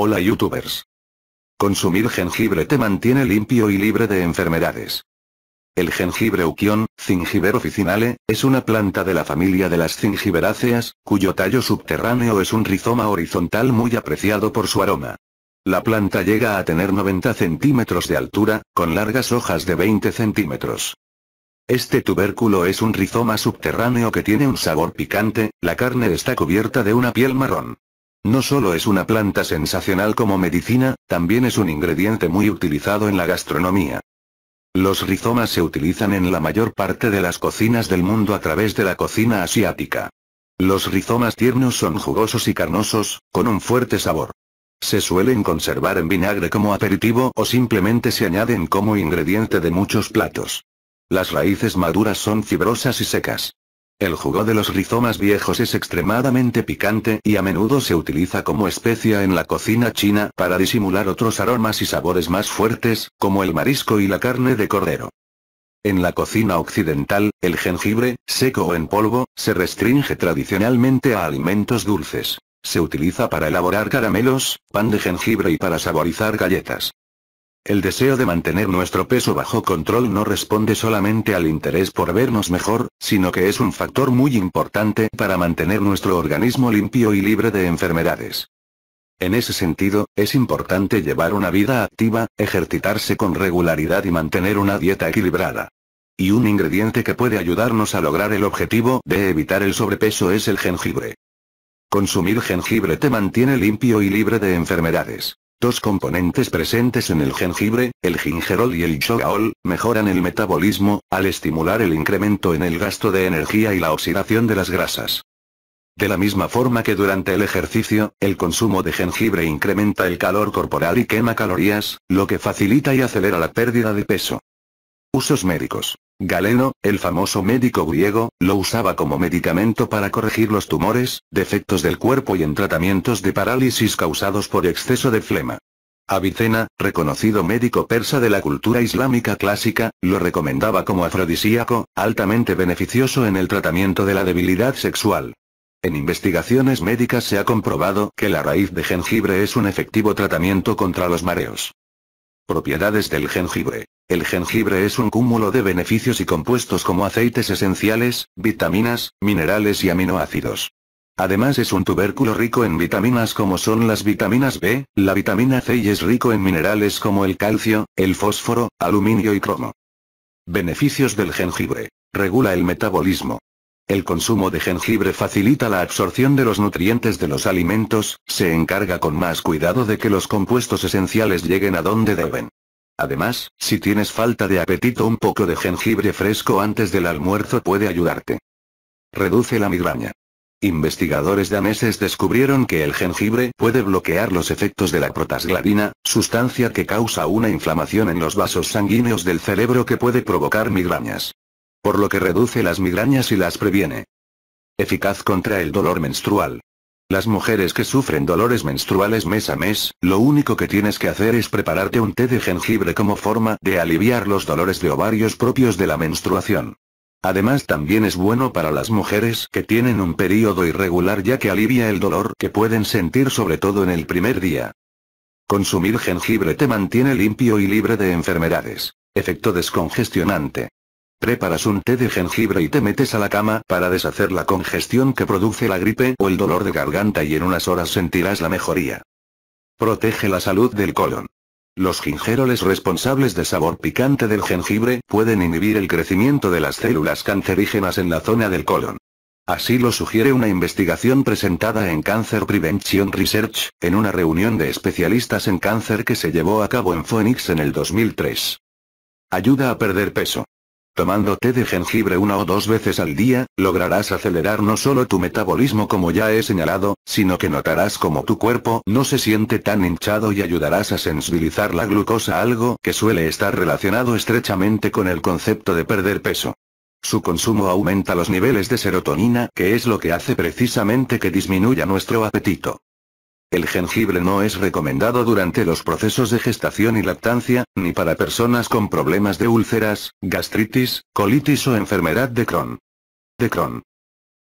Hola youtubers. Consumir jengibre te mantiene limpio y libre de enfermedades. El jengibre uquión, zingiber officinale, es una planta de la familia de las zingiberáceas, cuyo tallo subterráneo es un rizoma horizontal muy apreciado por su aroma. La planta llega a tener 90 centímetros de altura, con largas hojas de 20 centímetros. Este tubérculo es un rizoma subterráneo que tiene un sabor picante, la carne está cubierta de una piel marrón. No solo es una planta sensacional como medicina, también es un ingrediente muy utilizado en la gastronomía. Los rizomas se utilizan en la mayor parte de las cocinas del mundo a través de la cocina asiática. Los rizomas tiernos son jugosos y carnosos, con un fuerte sabor. Se suelen conservar en vinagre como aperitivo o simplemente se añaden como ingrediente de muchos platos. Las raíces maduras son fibrosas y secas. El jugo de los rizomas viejos es extremadamente picante y a menudo se utiliza como especia en la cocina china para disimular otros aromas y sabores más fuertes, como el marisco y la carne de cordero. En la cocina occidental, el jengibre, seco o en polvo, se restringe tradicionalmente a alimentos dulces. Se utiliza para elaborar caramelos, pan de jengibre y para saborizar galletas. El deseo de mantener nuestro peso bajo control no responde solamente al interés por vernos mejor, sino que es un factor muy importante para mantener nuestro organismo limpio y libre de enfermedades. En ese sentido, es importante llevar una vida activa, ejercitarse con regularidad y mantener una dieta equilibrada. Y un ingrediente que puede ayudarnos a lograr el objetivo de evitar el sobrepeso es el jengibre. Consumir jengibre te mantiene limpio y libre de enfermedades. Dos componentes presentes en el jengibre, el gingerol y el shogaol, mejoran el metabolismo, al estimular el incremento en el gasto de energía y la oxidación de las grasas. De la misma forma que durante el ejercicio, el consumo de jengibre incrementa el calor corporal y quema calorías, lo que facilita y acelera la pérdida de peso. Usos médicos. Galeno, el famoso médico griego, lo usaba como medicamento para corregir los tumores, defectos del cuerpo y en tratamientos de parálisis causados por exceso de flema. Avicena, reconocido médico persa de la cultura islámica clásica, lo recomendaba como afrodisíaco, altamente beneficioso en el tratamiento de la debilidad sexual. En investigaciones médicas se ha comprobado que la raíz de jengibre es un efectivo tratamiento contra los mareos. Propiedades del jengibre. El jengibre es un cúmulo de beneficios y compuestos como aceites esenciales, vitaminas, minerales y aminoácidos. Además es un tubérculo rico en vitaminas como son las vitaminas B, la vitamina C y es rico en minerales como el calcio, el fósforo, aluminio y cromo. Beneficios del jengibre. Regula el metabolismo. El consumo de jengibre facilita la absorción de los nutrientes de los alimentos, se encarga con más cuidado de que los compuestos esenciales lleguen a donde deben. Además, si tienes falta de apetito un poco de jengibre fresco antes del almuerzo puede ayudarte. Reduce la migraña. Investigadores daneses descubrieron que el jengibre puede bloquear los efectos de la protasglabina, sustancia que causa una inflamación en los vasos sanguíneos del cerebro que puede provocar migrañas. Por lo que reduce las migrañas y las previene. Eficaz contra el dolor menstrual. Las mujeres que sufren dolores menstruales mes a mes, lo único que tienes que hacer es prepararte un té de jengibre como forma de aliviar los dolores de ovarios propios de la menstruación. Además también es bueno para las mujeres que tienen un periodo irregular ya que alivia el dolor que pueden sentir sobre todo en el primer día. Consumir jengibre te mantiene limpio y libre de enfermedades. Efecto descongestionante. Preparas un té de jengibre y te metes a la cama para deshacer la congestión que produce la gripe o el dolor de garganta y en unas horas sentirás la mejoría. Protege la salud del colon. Los gingeroles responsables de sabor picante del jengibre pueden inhibir el crecimiento de las células cancerígenas en la zona del colon. Así lo sugiere una investigación presentada en Cancer Prevention Research, en una reunión de especialistas en cáncer que se llevó a cabo en Phoenix en el 2003. Ayuda a perder peso. Tomando té de jengibre una o dos veces al día, lograrás acelerar no solo tu metabolismo como ya he señalado, sino que notarás como tu cuerpo no se siente tan hinchado y ayudarás a sensibilizar la glucosa algo que suele estar relacionado estrechamente con el concepto de perder peso. Su consumo aumenta los niveles de serotonina que es lo que hace precisamente que disminuya nuestro apetito. El jengibre no es recomendado durante los procesos de gestación y lactancia, ni para personas con problemas de úlceras, gastritis, colitis o enfermedad de Crohn. De Crohn.